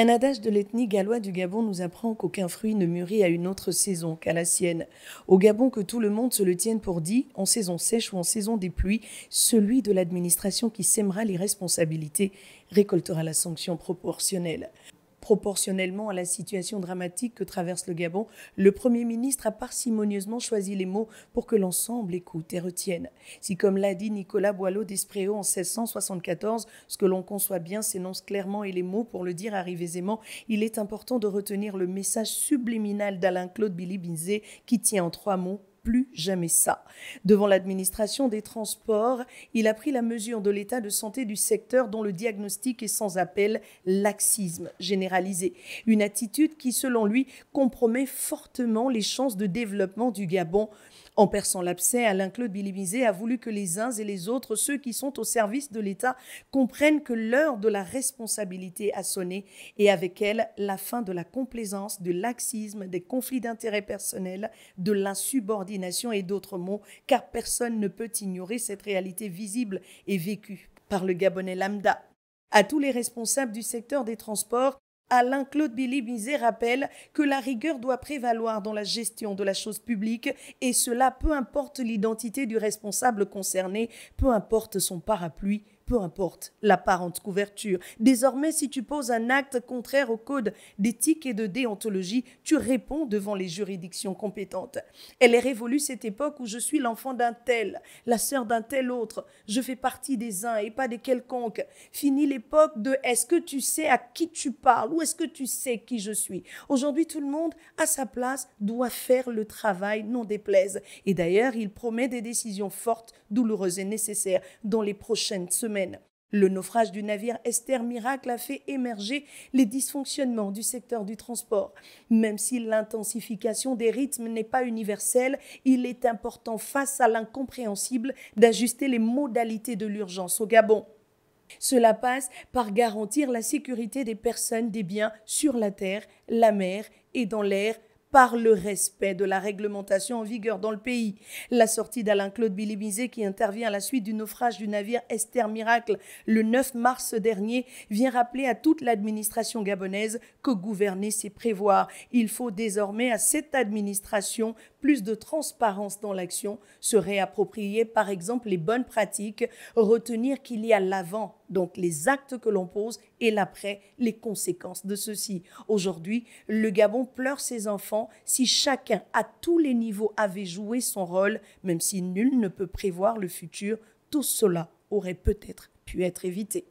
Un adage de l'ethnie gallois du Gabon nous apprend qu'aucun fruit ne mûrit à une autre saison qu'à la sienne. Au Gabon, que tout le monde se le tienne pour dit, en saison sèche ou en saison des pluies, celui de l'administration qui sèmera les responsabilités récoltera la sanction proportionnelle proportionnellement à la situation dramatique que traverse le Gabon, le Premier ministre a parcimonieusement choisi les mots pour que l'ensemble écoute et retienne. Si, comme l'a dit Nicolas Boileau d'Espréau en 1674, ce que l'on conçoit bien s'énonce clairement et les mots pour le dire arrivent aisément, il est important de retenir le message subliminal d'Alain-Claude Binzé qui tient en trois mots plus jamais ça. Devant l'administration des transports, il a pris la mesure de l'état de santé du secteur dont le diagnostic est sans appel laxisme généralisé. Une attitude qui, selon lui, compromet fortement les chances de développement du Gabon. En perçant l'abcès, Alain-Claude Bilibizé a voulu que les uns et les autres, ceux qui sont au service de l'État, comprennent que l'heure de la responsabilité a sonné et avec elle la fin de la complaisance, du laxisme, des conflits d'intérêts personnels, de l'insubordination et d'autres mots, car personne ne peut ignorer cette réalité visible et vécue par le Gabonais lambda. À tous les responsables du secteur des transports, Alain Claude Billy Bizet rappelle que la rigueur doit prévaloir dans la gestion de la chose publique et cela peu importe l'identité du responsable concerné, peu importe son parapluie peu importe l'apparente couverture. Désormais, si tu poses un acte contraire au code d'éthique et de déontologie, tu réponds devant les juridictions compétentes. Elle est révolue cette époque où je suis l'enfant d'un tel, la sœur d'un tel autre, je fais partie des uns et pas des quelconques. Fini l'époque de est-ce que tu sais à qui tu parles ou est-ce que tu sais qui je suis. Aujourd'hui, tout le monde, à sa place, doit faire le travail, non déplaise. Et d'ailleurs, il promet des décisions fortes, douloureuses et nécessaires dans les prochaines semaines le naufrage du navire Esther Miracle a fait émerger les dysfonctionnements du secteur du transport. Même si l'intensification des rythmes n'est pas universelle, il est important face à l'incompréhensible d'ajuster les modalités de l'urgence au Gabon. Cela passe par garantir la sécurité des personnes, des biens sur la terre, la mer et dans l'air par le respect de la réglementation en vigueur dans le pays. La sortie d'Alain-Claude Bilibizé, qui intervient à la suite du naufrage du navire Esther Miracle le 9 mars dernier, vient rappeler à toute l'administration gabonaise que gouverner, c'est prévoir. Il faut désormais à cette administration plus de transparence dans l'action, se réapproprier par exemple les bonnes pratiques, retenir qu'il y a l'avant, donc les actes que l'on pose, et l'après, les conséquences de ceci. Aujourd'hui, le Gabon pleure ses enfants si chacun à tous les niveaux avait joué son rôle, même si nul ne peut prévoir le futur, tout cela aurait peut-être pu être évité.